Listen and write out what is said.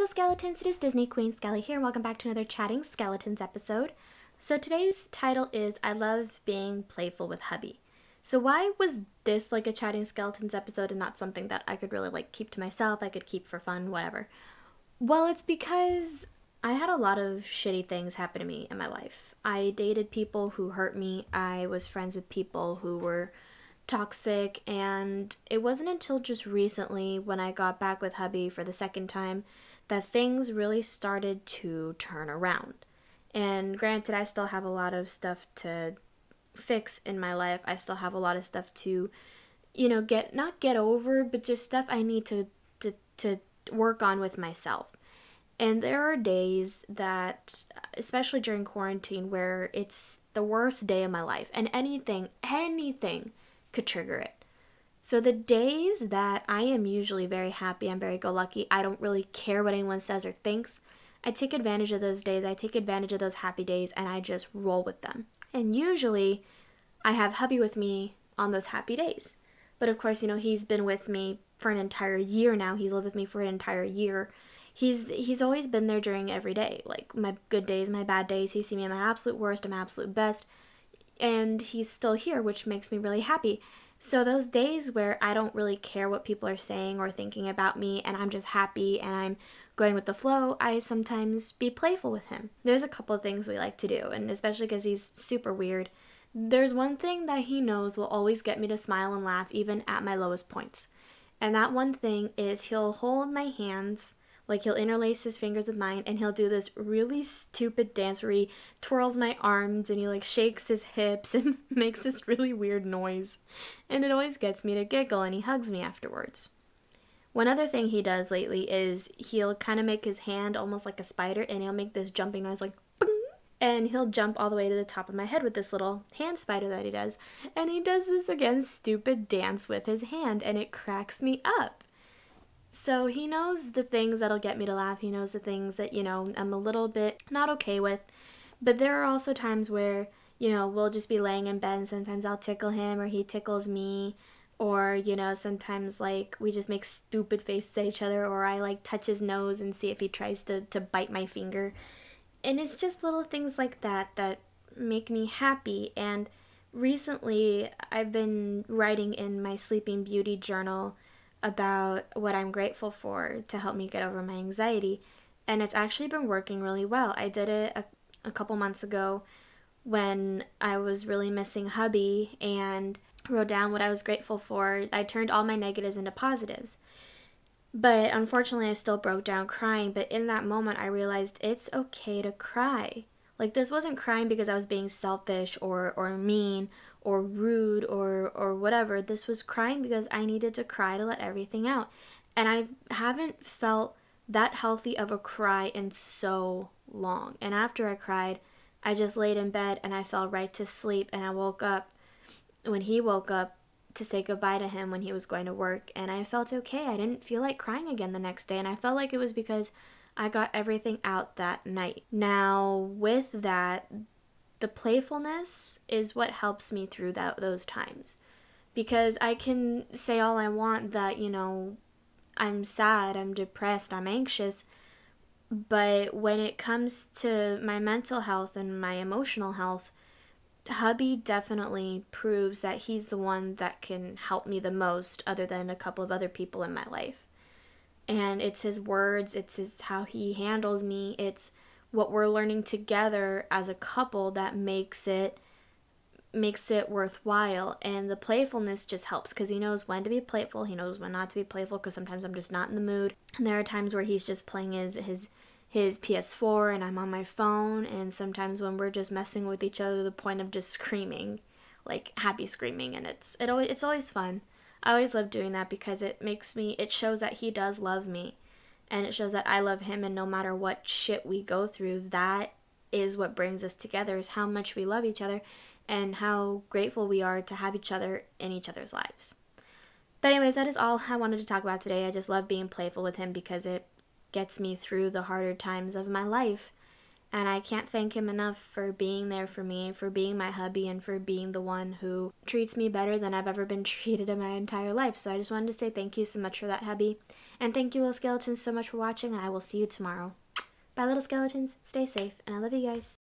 little skeletons, it is Disney Queen Skelly here and welcome back to another Chatting Skeletons episode. So today's title is I Love Being Playful with Hubby. So why was this like a Chatting Skeletons episode and not something that I could really like keep to myself, I could keep for fun, whatever? Well, it's because I had a lot of shitty things happen to me in my life. I dated people who hurt me, I was friends with people who were toxic and it wasn't until just recently when I got back with hubby for the second time that things really started to turn around. And granted I still have a lot of stuff to fix in my life. I still have a lot of stuff to you know get not get over but just stuff I need to to, to work on with myself. And there are days that, especially during quarantine, where it's the worst day of my life. And anything, anything could trigger it. So the days that I am usually very happy, I'm very go lucky, I don't really care what anyone says or thinks, I take advantage of those days, I take advantage of those happy days, and I just roll with them. And usually I have hubby with me on those happy days. But of course, you know, he's been with me for an entire year now. He's lived with me for an entire year. He's he's always been there during every day. Like my good days, my bad days, he's seen me at my absolute worst, and my absolute best and he's still here, which makes me really happy. So, those days where I don't really care what people are saying or thinking about me and I'm just happy and I'm going with the flow, I sometimes be playful with him. There's a couple of things we like to do, and especially because he's super weird. There's one thing that he knows will always get me to smile and laugh, even at my lowest points. And that one thing is he'll hold my hands like he'll interlace his fingers with mine and he'll do this really stupid dance where he twirls my arms and he like shakes his hips and makes this really weird noise. And it always gets me to giggle and he hugs me afterwards. One other thing he does lately is he'll kind of make his hand almost like a spider and he'll make this jumping noise like and he'll jump all the way to the top of my head with this little hand spider that he does. And he does this again stupid dance with his hand, and it cracks me up. So he knows the things that'll get me to laugh. He knows the things that, you know, I'm a little bit not okay with. But there are also times where, you know, we'll just be laying in bed and sometimes I'll tickle him or he tickles me. Or, you know, sometimes like we just make stupid faces at each other or I like touch his nose and see if he tries to, to bite my finger. And it's just little things like that that make me happy. And recently I've been writing in my Sleeping Beauty journal about what I'm grateful for to help me get over my anxiety. And it's actually been working really well. I did it a, a couple months ago when I was really missing hubby and wrote down what I was grateful for. I turned all my negatives into positives. But unfortunately, I still broke down crying. But in that moment, I realized it's okay to cry. Like this wasn't crying because I was being selfish or or mean or rude or or whatever. This was crying because I needed to cry to let everything out. And I haven't felt that healthy of a cry in so long. And after I cried, I just laid in bed and I fell right to sleep and I woke up when he woke up to say goodbye to him when he was going to work and I felt okay. I didn't feel like crying again the next day and I felt like it was because I got everything out that night. Now, with that, the playfulness is what helps me through that, those times. Because I can say all I want that, you know, I'm sad, I'm depressed, I'm anxious, but when it comes to my mental health and my emotional health, hubby definitely proves that he's the one that can help me the most, other than a couple of other people in my life and it's his words, it's his, how he handles me, it's what we're learning together as a couple that makes it makes it worthwhile and the playfulness just helps because he knows when to be playful he knows when not to be playful because sometimes i'm just not in the mood and there are times where he's just playing his his his ps4 and i'm on my phone and sometimes when we're just messing with each other to the point of just screaming like happy screaming and it's it always it's always fun I always love doing that because it makes me, it shows that he does love me and it shows that I love him. And no matter what shit we go through, that is what brings us together is how much we love each other and how grateful we are to have each other in each other's lives. But, anyways, that is all I wanted to talk about today. I just love being playful with him because it gets me through the harder times of my life. And I can't thank him enough for being there for me, for being my hubby, and for being the one who treats me better than I've ever been treated in my entire life. So I just wanted to say thank you so much for that, hubby. And thank you, little skeletons, so much for watching, and I will see you tomorrow. Bye, little skeletons. Stay safe, and I love you guys.